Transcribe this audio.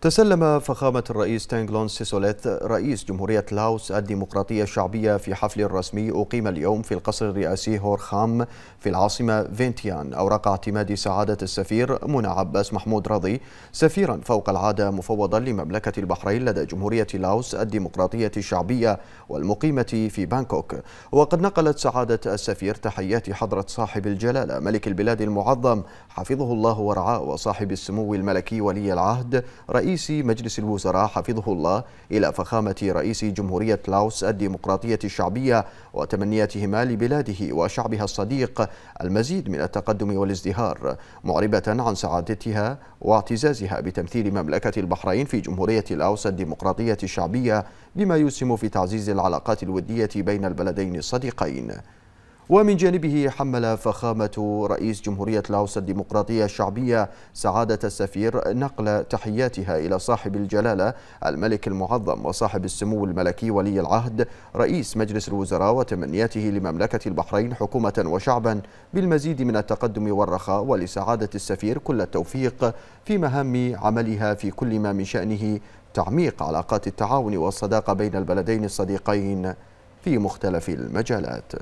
تسلم فخامة الرئيس تانغلون سيسوليت رئيس جمهورية لاوس الديمقراطية الشعبية في حفل رسمي أقيم اليوم في القصر الرئاسي هورخام في العاصمة فينتيان أوراق اعتماد سعادة السفير منى عباس محمود رضي سفيرا فوق العادة مفوضا لمملكة البحرين لدى جمهورية لاوس الديمقراطية الشعبية والمقيمة في بانكوك وقد نقلت سعادة السفير تحيات حضرة صاحب الجلالة ملك البلاد المعظم حفظه الله ورعاه وصاحب السمو الملكي ولي العهد رئيس رئيس مجلس الوزراء حفظه الله إلى فخامة رئيس جمهورية لاوس الديمقراطية الشعبية وتمنياتهما لبلاده وشعبها الصديق المزيد من التقدم والازدهار معربة عن سعادتها واعتزازها بتمثيل مملكة البحرين في جمهورية لاوس الديمقراطية الشعبية بما يسهم في تعزيز العلاقات الودية بين البلدين الصديقين ومن جانبه حمل فخامة رئيس جمهورية لاوس الديمقراطية الشعبية سعادة السفير نقل تحياتها إلى صاحب الجلالة الملك المعظم وصاحب السمو الملكي ولي العهد رئيس مجلس الوزراء وتمنياته لمملكة البحرين حكومة وشعبا بالمزيد من التقدم والرخاء ولسعادة السفير كل التوفيق في مهام عملها في كل ما من شأنه تعميق علاقات التعاون والصداقة بين البلدين الصديقين في مختلف المجالات